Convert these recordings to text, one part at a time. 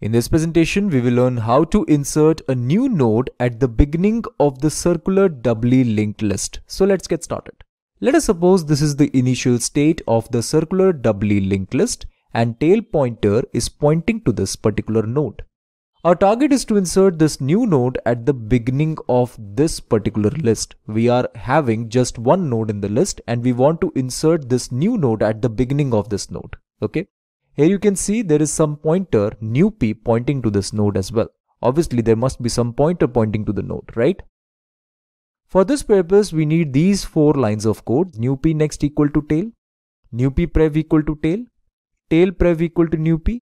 In this presentation, we will learn how to insert a new node at the beginning of the circular doubly linked list. So let's get started. Let us suppose this is the initial state of the circular doubly linked list and tail pointer is pointing to this particular node. Our target is to insert this new node at the beginning of this particular list. We are having just one node in the list and we want to insert this new node at the beginning of this node. Okay. Here you can see there is some pointer new p pointing to this node as well. Obviously there must be some pointer pointing to the node, right? For this purpose, we need these four lines of code, new p next equal to tail, new p prev equal to tail, tail prev equal to new p,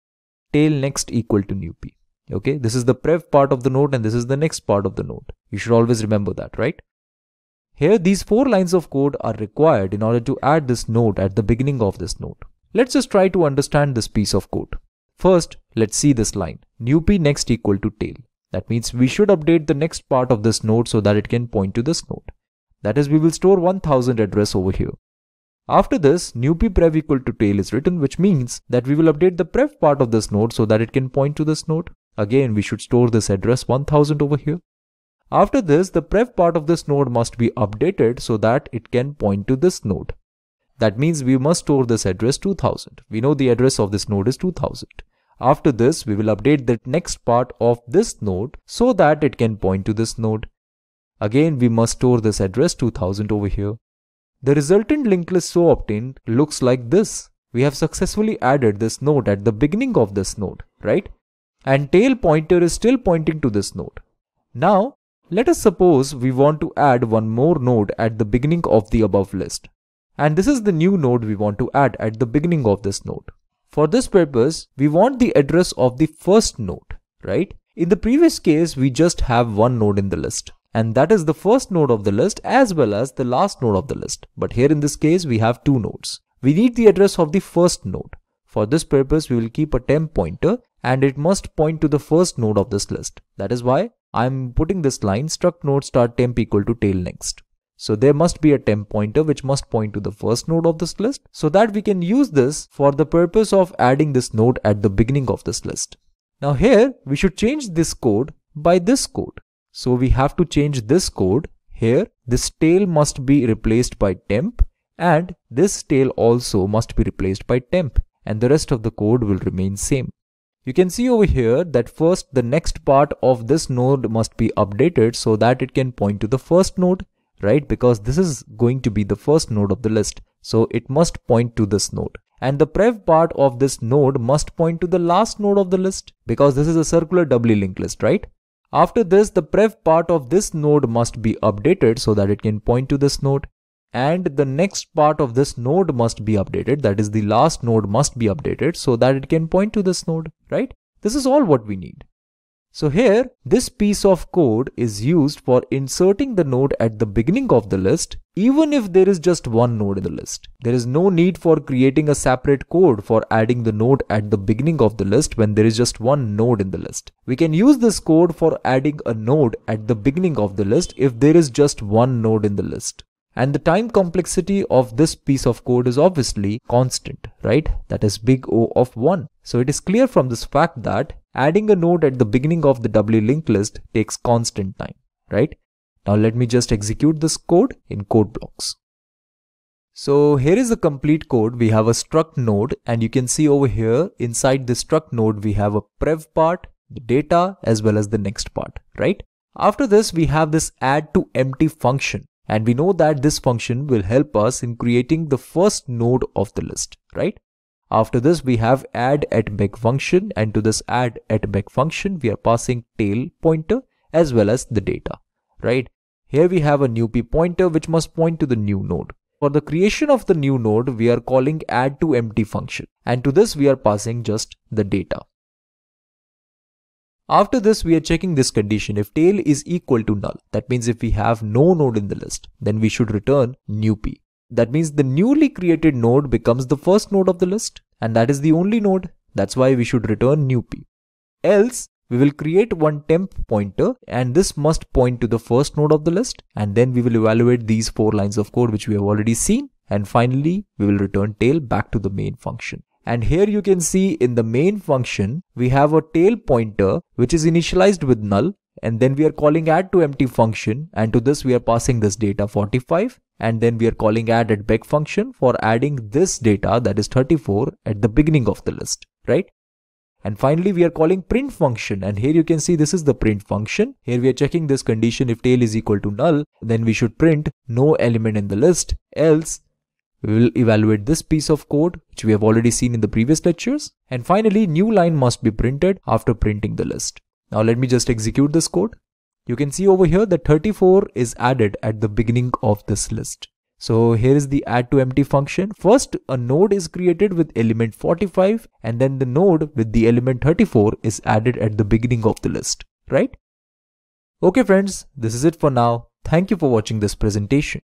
tail next equal to new p. Okay, this is the prev part of the node and this is the next part of the node. You should always remember that, right? Here, these four lines of code are required in order to add this node at the beginning of this node. Let's just try to understand this piece of code. First, let's see this line, new p next equal to tail. That means we should update the next part of this node so that it can point to this node. That is, we will store 1000 address over here. After this, new p prev equal to tail is written, which means that we will update the prev part of this node so that it can point to this node. Again, we should store this address 1000 over here. After this, the prev part of this node must be updated so that it can point to this node. That means we must store this address 2000. We know the address of this node is 2000. After this, we will update the next part of this node so that it can point to this node. Again, we must store this address 2000 over here. The resultant linked list so obtained looks like this. We have successfully added this node at the beginning of this node, right? And tail pointer is still pointing to this node. Now, let us suppose we want to add one more node at the beginning of the above list. And this is the new node we want to add at the beginning of this node. For this purpose, we want the address of the first node, right? In the previous case, we just have one node in the list and that is the first node of the list as well as the last node of the list. But here in this case, we have two nodes. We need the address of the first node. For this purpose, we will keep a temp pointer and it must point to the first node of this list. That is why I'm putting this line struct node start temp equal to tail next. So there must be a temp pointer which must point to the first node of this list so that we can use this for the purpose of adding this node at the beginning of this list. Now here we should change this code by this code. So we have to change this code here. This tail must be replaced by temp and this tail also must be replaced by temp and the rest of the code will remain same. You can see over here that first the next part of this node must be updated so that it can point to the first node right? Because this is going to be the first node of the list. So it must point to this node. And the prev part of this node must point to the last node of the list because this is a circular doubly linked list, right? After this, the prev part of this node must be updated so that it can point to this node. And the next part of this node must be updated, that is the last node must be updated so that it can point to this node, right? This is all what we need. So here, this piece of code is used for inserting the node at the beginning of the list, even if there is just one node in the list. There is no need for creating a separate code for adding the node at the beginning of the list when there is just one node in the list. We can use this code for adding a node at the beginning of the list if there is just one node in the list. And the time complexity of this piece of code is obviously constant, right? That is big O of 1. So it is clear from this fact that adding a node at the beginning of the W linked list takes constant time, right? Now let me just execute this code in code blocks. So here is the complete code. We have a struct node and you can see over here inside the struct node, we have a prev part, the data as well as the next part, right? After this, we have this add to empty function and we know that this function will help us in creating the first node of the list, right? After this, we have add at back function and to this add at back function, we are passing tail pointer as well as the data, right? Here we have a new p pointer which must point to the new node. For the creation of the new node, we are calling add to empty function and to this we are passing just the data. After this, we are checking this condition if tail is equal to null. That means if we have no node in the list, then we should return new p. That means the newly created node becomes the first node of the list and that is the only node. That's why we should return new p. Else, we will create one temp pointer and this must point to the first node of the list and then we will evaluate these four lines of code which we have already seen and finally we will return tail back to the main function. And here you can see in the main function, we have a tail pointer which is initialized with null and then we are calling add to empty function and to this we are passing this data 45 and then we are calling add at back function for adding this data that is 34 at the beginning of the list, right? And finally, we are calling print function. And here you can see this is the print function. Here we are checking this condition if tail is equal to null, then we should print no element in the list. Else, we will evaluate this piece of code, which we have already seen in the previous lectures. And finally, new line must be printed after printing the list. Now let me just execute this code. You can see over here that 34 is added at the beginning of this list. So here is the add to empty function. First, a node is created with element 45 and then the node with the element 34 is added at the beginning of the list, right? Okay friends, this is it for now. Thank you for watching this presentation.